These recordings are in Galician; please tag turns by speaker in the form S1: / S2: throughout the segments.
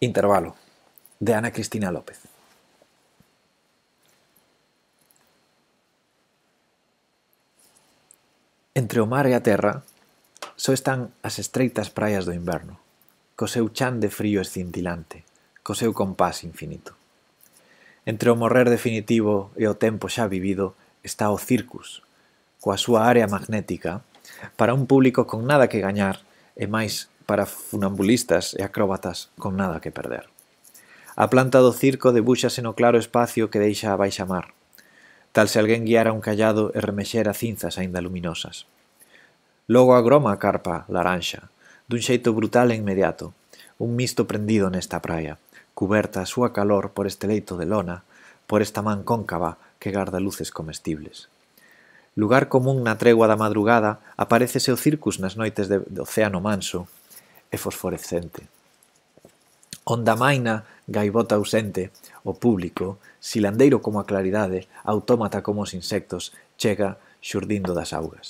S1: Intervalo, de Ana Cristina López. Entre o mar e a terra só están as estreitas praias do inverno, co seu chan de frío escintilante, co seu compás infinito. Entre o morrer definitivo e o tempo xa vivido está o circus, coa súa área magnética, para un público con nada que gañar e máis para funambulistas e acróbatas con nada que perder. A planta do circo debúxase no claro espacio que deixa a baixa mar, tal se alguén guiara un callado e remexera cinzas aínda luminosas. Logo agroma a carpa laranxa, dun xeito brutal e inmediato, un misto prendido nesta praia, cuberta a súa calor por este leito de lona, por esta man cóncava que garda luces comestibles. Lugar común na tregua da madrugada, aparecese o circus nas noites de océano manso, e fosforescente. Onda maina, gaivota ausente, o público, silandeiro como a claridade, autómata como os insectos, chega xurdindo das augas.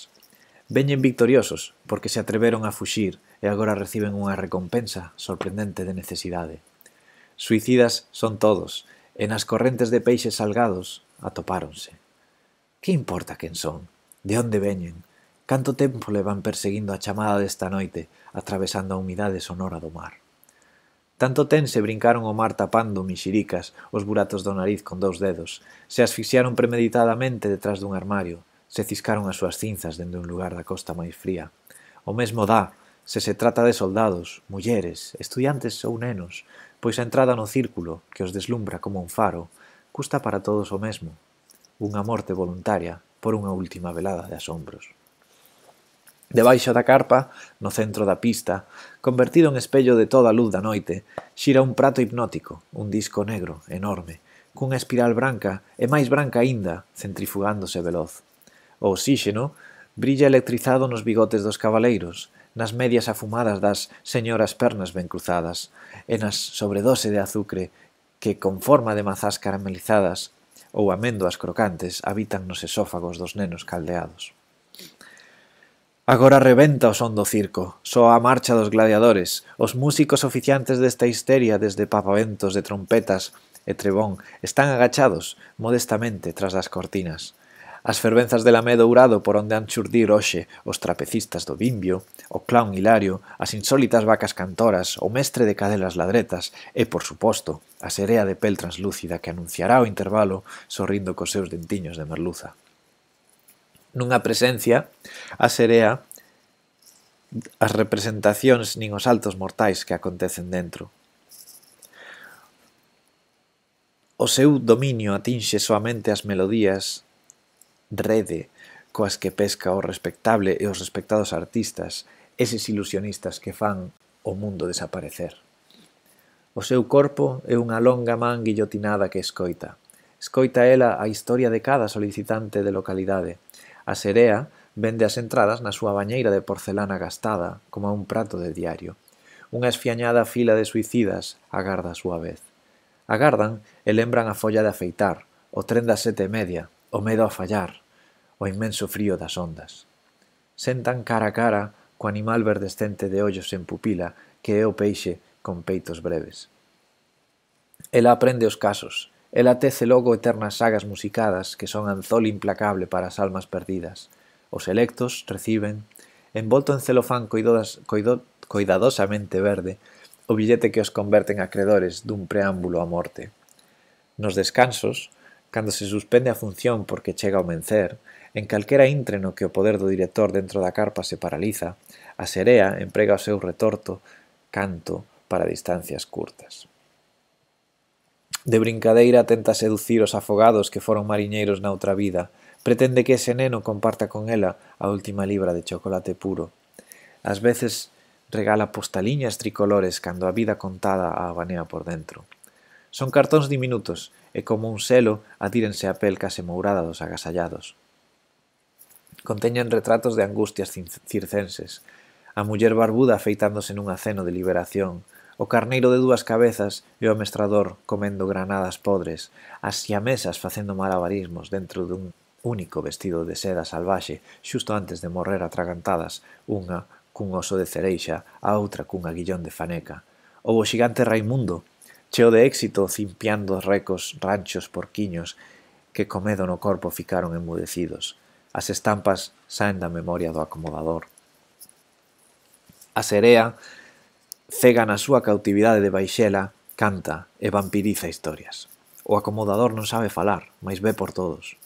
S1: Veñen victoriosos, porque se atreveron a fuxir e agora reciben unha recompensa sorprendente de necesidade. Suicidas son todos, e nas correntes de peixes salgados atopáronse. Que importa quen son? De onde veñen? Canto tempo levan perseguindo a chamada desta noite, atravesando a humidade sonora do mar. Tanto ten se brincaron o mar tapando mixiricas os buratos do nariz con dous dedos, se asfixiaron premeditadamente detrás dun armario, se ciscaron as súas cinzas dende un lugar da costa máis fría. O mesmo dá se se trata de soldados, mulleres, estudiantes ou nenos, pois a entrada no círculo, que os deslumbra como un faro, custa para todos o mesmo, unha morte voluntaria por unha última velada de asombros. Debaixo da carpa, no centro da pista, convertido en espello de toda a luz da noite, xira un prato hipnótico, un disco negro, enorme, cunha espiral branca e máis branca aínda, centrifugándose veloz. O oxíxeno brilla electrizado nos bigotes dos cabaleiros, nas medias afumadas das señoras pernas ben cruzadas, e nas sobredose de azucre que, con forma de mazás caramelizadas ou améndoas crocantes, habitan nos esófagos dos nenos caldeados. Agora rebenta o son do circo, só a marcha dos gladiadores, os músicos oficiantes desta histeria desde papaventos de trompetas e trebón están agachados, modestamente, tras das cortinas. As fervenzas de lamé dourado por onde han churdir hoxe os trapecistas do bimbio, o clown hilario, as insólitas vacas cantoras, o mestre de cadelas ladretas e, por suposto, a serea de pel translúcida que anunciará o intervalo sorrindo cos seus dentiños de merluza nunha presencia a serea as representacións nin os altos mortais que acontecen dentro. O seu dominio atinxe soamente as melodías rede coas que pesca o respectable e os respectados artistas, eses ilusionistas que fan o mundo desaparecer. O seu corpo é unha longa man guillotinada que escoita. Escoita ela a historia de cada solicitante de localidade, A Serea vende as entradas na súa bañeira de porcelana gastada como a un prato de diario. Unha esfiañada fila de suicidas agarda a súa vez. Agardan e lembran a folla de afeitar, o tren das sete e media, o medo a fallar, o inmenso frío das ondas. Sentan cara a cara co animal verdescente de ollos en pupila que é o peixe con peitos breves. Ela aprende os casos, Ela tece logo eternas sagas musicadas que son anzol implacable para as almas perdidas. Os electos reciben, envolto en celofán coidodas, coido, coidadosamente verde, o billete que os converten a credores dun preámbulo á morte. Nos descansos, cando se suspende a función porque chega o mencer, en calquera íntreno que o poder do director dentro da carpa se paraliza, a serea emprega o seu retorto, canto, para distancias curtas. De brincadeira tenta seducir os afogados que foron mariñeiros na outra vida. Pretende que ese neno comparta con ela a última libra de chocolate puro. Ás veces regala postaliñas tricolores cando a vida contada a abanea por dentro. Son cartóns diminutos e como un selo atírense a pel case mourada dos agasallados. Conteñen retratos de angustias circenses, a muller barbuda afeitándose nun aceno de liberación, o carneiro de dúas cabezas e o mestrador comendo granadas podres, as siamesas facendo malabarismos dentro dun único vestido de seda salvaxe xusto antes de morrer atragantadas, unha cun oso de cereixa, a outra cun aguillón de faneca. O bo xigante Raimundo, cheo de éxito cimpiando recos, ranchos, porquiños, que comedo no corpo ficaron emudecidos. As estampas saen da memoria do acomodador. A serea Cega na súa cautividade de Baixela, canta e vampiriza historias. O acomodador non sabe falar, mas ve por todos.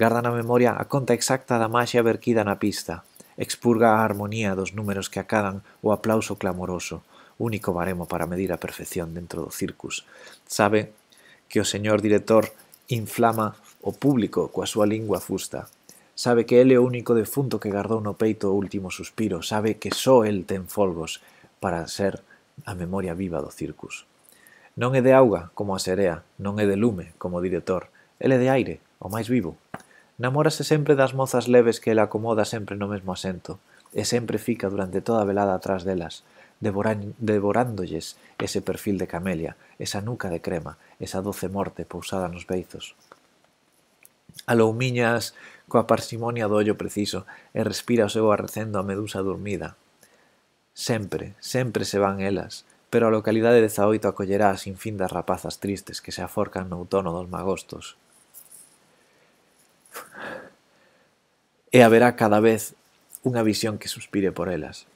S1: Garda na memoria a conta exacta da máxia verquida na pista, expurga a armonía dos números que acadan o aplauso clamoroso, único baremo para medir a perfección dentro do circus. Sabe que o señor director inflama o público coa súa lingua fusta, sabe que ele é o único defunto que gardou no peito o último suspiro, sabe que só el ten folgos, para ser a memoria viva do circus. Non é de auga, como a serea, non é de lume, como o director, ele é de aire, o máis vivo. Namórase sempre das mozas leves que ele acomoda sempre no mesmo asento, e sempre fica durante toda a velada atrás delas, devoran, devorándolles ese perfil de camelia, esa nuca de crema, esa doce morte pousada nos beizos. loumiñas coa parsimonia do ollo preciso e respira o seu arrecendo a medusa dormida, Sempre, sempre se van elas, pero a localidade de Zaoito acollerá a fin das rapazas tristes que se aforcan no outono dos magostos. E haberá cada vez unha visión que suspire por elas.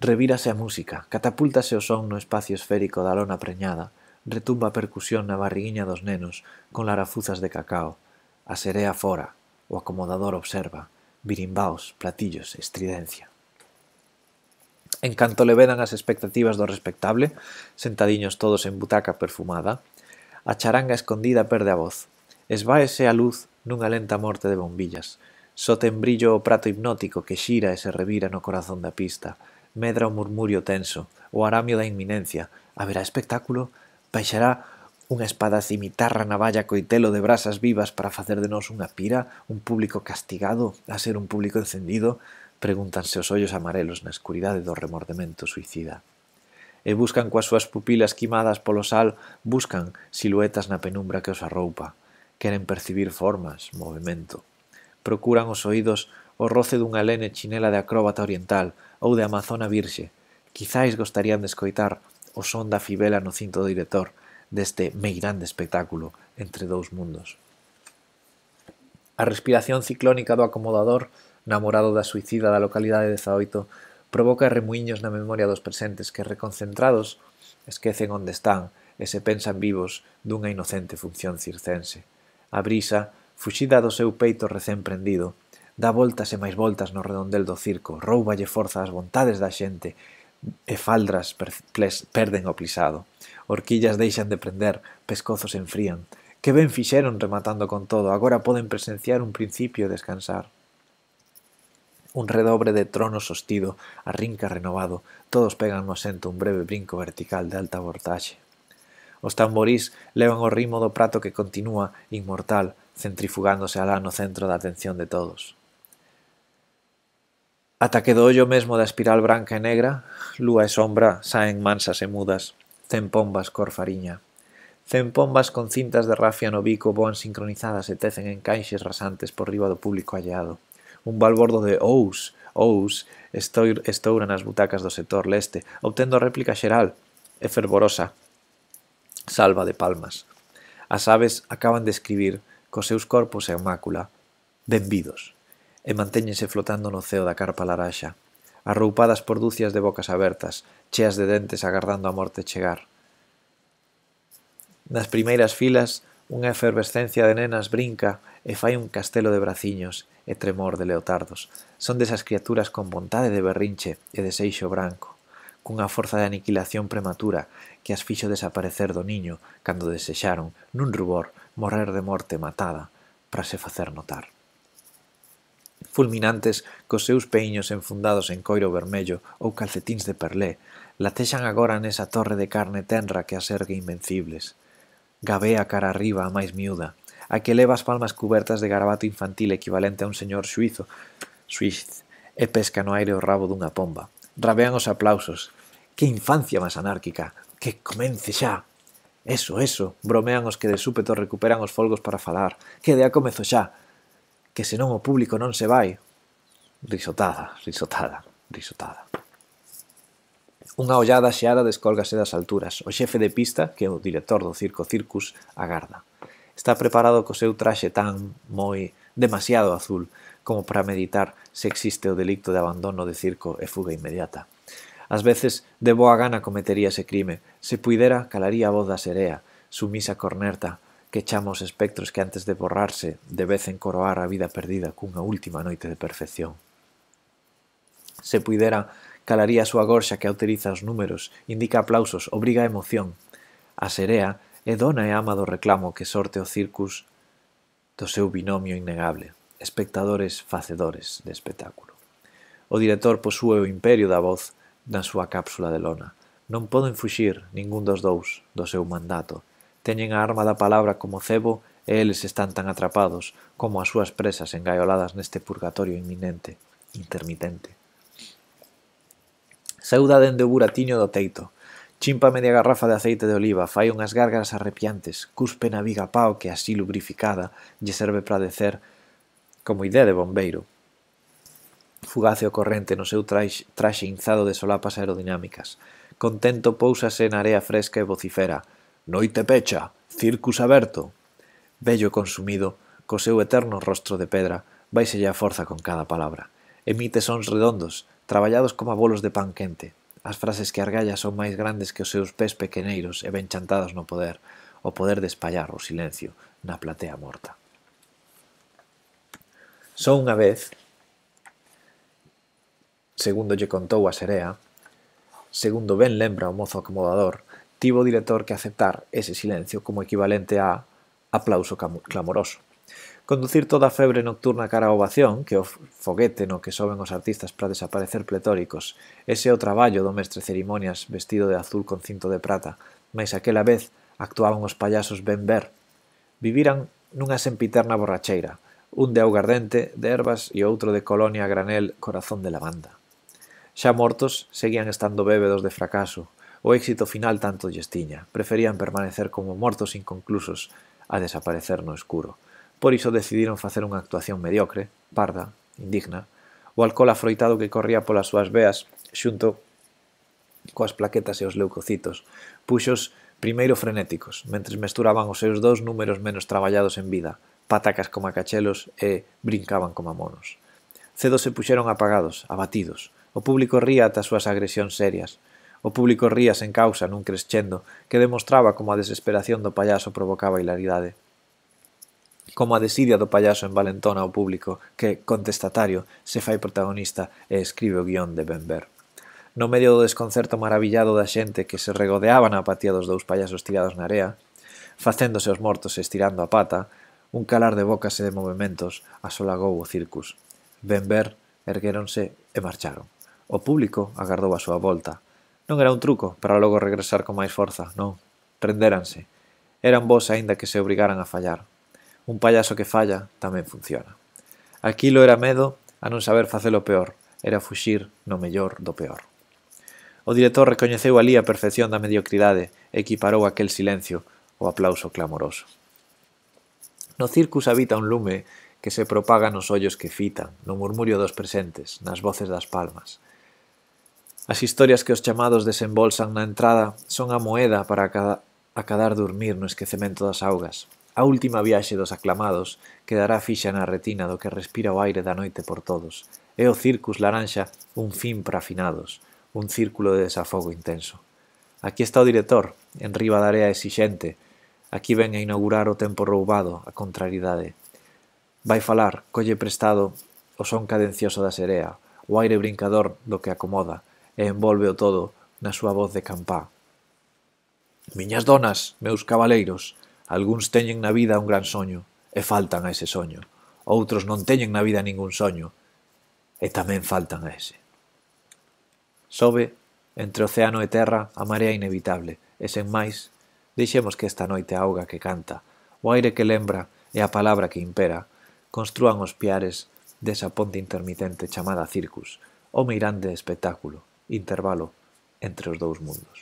S1: Revírase a música, catapultase o son no espacio esférico da lona preñada, retumba a percusión na barriguiña dos nenos con larafuzas de cacao. A serea fora, o acomodador observa, birimbaos, platillos, estridencia. En canto le vedan as expectativas do respectable, sentadiños todos en butaca perfumada, a charanga escondida perde a voz. Esvaese a luz nunha lenta morte de bombillas. Sote en brillo o prato hipnótico que xira e se revira no corazón da pista. Medra o murmurio tenso, o aramio da inminencia. Haberá espectáculo? Baixará unha espada cimitarra na valla coitelo de brasas vivas para facer de nós unha pira, un público castigado a ser un público encendido, Pregúntanse os ollos amarelos na escuridade do remordemento suicida. E buscan coas súas pupilas quimadas polo sal, buscan siluetas na penumbra que os arroupa. Queren percibir formas, movimento. Procuran os oídos o roce dunha lene chinela de acróbata oriental ou de amazona virxe. Quizáis gostarían de escoitar o son da fibela no cinto do director deste meirande espectáculo entre dous mundos. A respiración ciclónica do acomodador namorado da suicida da localidade de Zaoito, provoca remuiños na memoria dos presentes que reconcentrados esquecen onde están e se pensan vivos dunha inocente función circense. A brisa, fuxida do seu peito recén prendido, dá voltas e máis voltas no redondel do circo, rouballe forza ás vontades da xente e faldras per ples perden o plisado. Horquillas deixan de prender, pescozos enfrían. Que ben fixeron rematando con todo, agora poden presenciar un principio e descansar. Un redobre de trono sostido, arrinca renovado, todos pegan no asento un breve brinco vertical de alta vortaxe. Os tamborís levan o ritmo do prato que continúa, inmortal, centrifugándose alá no centro da atención de todos. Ata que do ollo mesmo da espiral branca e negra, lúa e sombra saen mansas e mudas, cen pombas cor fariña. Cen pombas con cintas de rafia no bico voan sincronizadas e tecen en caixes rasantes por riba do público alleado un balbordo de «Ous, ous, estou, estoura nas butacas do sector leste, obtendo a réplica xeral e fervorosa salva de palmas. As aves acaban de escribir cos seus corpos e mácula, benvidos, e mantéñense flotando no ceo da carpa laraxa, arroupadas por dúcias de bocas abertas, cheas de dentes agardando a morte chegar. Nas primeiras filas Unha efervescencia de nenas brinca e fai un castelo de braciños e tremor de leotardos. Son desas criaturas con vontade de berrinche e deseixo branco, cunha forza de aniquilación prematura que as fixo desaparecer do niño cando desexaron, nun rubor, morrer de morte matada para se facer notar. Fulminantes, cos seus peiños enfundados en coiro vermello ou calcetíns de perlé, latexan agora nesa torre de carne tenra que as ergue invencibles – Gabea cara arriba, a máis miúda, a que leva as palmas cubertas de garabato infantil equivalente a un señor suizo, suiz, e pesca no aire o rabo dunha pomba. Rabean os aplausos. Que infancia máis anárquica! Que comence xa! Eso, eso, bromean os que de súpeto recuperan os folgos para falar. Que dea comezo xa! Que senón o público non se vai. Risotada, risotada, risotada. Unha ollada xeada descólgase das alturas. O xefe de pista, que é o director do Circo Circus, agarda. Está preparado co seu traxe tan moi demasiado azul como para meditar se existe o delicto de abandono de circo e fuga inmediata. As veces de boa gana cometería ese crime. Se puidera, calaría a voz da serea, sumisa cornerta, que chama os espectros que antes de borrarse de vez en coroar a vida perdida cunha última noite de perfección. Se puidera Calaría a súa gorxa que autoriza os números, indica aplausos, obriga a emoción. A serea é dona e ama do reclamo que sorte o circus do seu binomio innegable, espectadores facedores de espectáculo. O director posúe o imperio da voz na súa cápsula de lona. Non poden fuxir ningún dos dous do seu mandato. Teñen a arma da palabra como cebo e eles están tan atrapados como as súas presas engaioladas neste purgatorio inminente, intermitente. Saúda dende o buratiño do teito. Chimpa media garrafa de aceite de oliva, fai unhas gárgaras arrepiantes, cuspe na viga pao que así lubrificada lle serve para decer como idea de bombeiro. Fugace o corrente no seu traxe, traxe inzado de solapas aerodinámicas. Contento pousase na area fresca e vocifera. Noite pecha, circus aberto. Bello consumido, co seu eterno rostro de pedra, vaiselle a forza con cada palabra. Emite sons redondos, traballados como bolos de pan quente. As frases que argalla son máis grandes que os seus pés pequeneiros e ben chantadas no poder, o poder de espallar o silencio na platea morta. Só unha vez, segundo lle contou a Serea, segundo ben lembra o mozo acomodador, tivo o director que aceptar ese silencio como equivalente a aplauso clamoroso. Conducir toda a febre nocturna cara a ovación, que o foguete no que soben os artistas para desaparecer pletóricos, ese é o traballo do mestre cerimonias vestido de azul con cinto de prata, mais aquela vez actuaban os payasos ben ver. Viviran nunha sempiterna borracheira, un de augardente, de ervas e outro de colonia granel corazón de lavanda. Xa mortos, seguían estando bébedos de fracaso, o éxito final tanto lles tiña, preferían permanecer como mortos inconclusos a desaparecer no escuro. Por iso decidiron facer unha actuación mediocre, parda, indigna, o alcohol afroitado que corría polas súas veas xunto coas plaquetas e os leucocitos, puxos primeiro frenéticos, mentres mesturaban os seus dous números menos traballados en vida, patacas como cachelos e brincaban como monos. Cedo se puxeron apagados, abatidos. O público ría ata súas agresións serias, O público ría sen causa nun crescendo que demostraba como a desesperación do payaso provocaba hilaridade como a desidia do payaso en Valentona ao público que, contestatario, se fai protagonista e escribe o guión de Benver. No medio do desconcerto maravillado da xente que se regodeaba na apatía dos dous payasos tirados na area, facéndose os mortos estirando a pata, un calar de bocas e de movimentos asolagou o circus. Benver erguéronse e marcharon. O público agardou a súa volta. Non era un truco para logo regresar con máis forza, non. Renderanse. Eran vos aínda que se obrigaran a fallar. Un payaso que falla tamén funciona. Aquilo era medo a non saber facelo peor, era fuxir no mellor do peor. O director recoñeceu ali a perfección da mediocridade e equiparou aquel silencio o aplauso clamoroso. No circus habita un lume que se propaga nos ollos que fitan, no murmurio dos presentes, nas voces das palmas. As historias que os chamados desembolsan na entrada son a moeda para acadar dormir no esquecemento das augas, A última viaxe dos aclamados quedará fixa na retina do que respira o aire da noite por todos. É o Circus Laranxa un fin para afinados, un círculo de desafogo intenso. Aquí está o director, en riba da área exixente. Aquí ven a inaugurar o tempo roubado, a contrariedade. Vai falar, colle prestado o son cadencioso da serea, o aire brincador do que acomoda, e envolve o todo na súa voz de campá. Miñas donas, meus cabaleiros, Algúns teñen na vida un gran soño e faltan a ese soño. Outros non teñen na vida ningún soño e tamén faltan a ese. Sobe entre océano e terra a marea inevitable e sen máis deixemos que esta noite a auga que canta, o aire que lembra e a palabra que impera construan os piares desa ponte intermitente chamada circus, o meirande espectáculo, intervalo entre os dous mundos.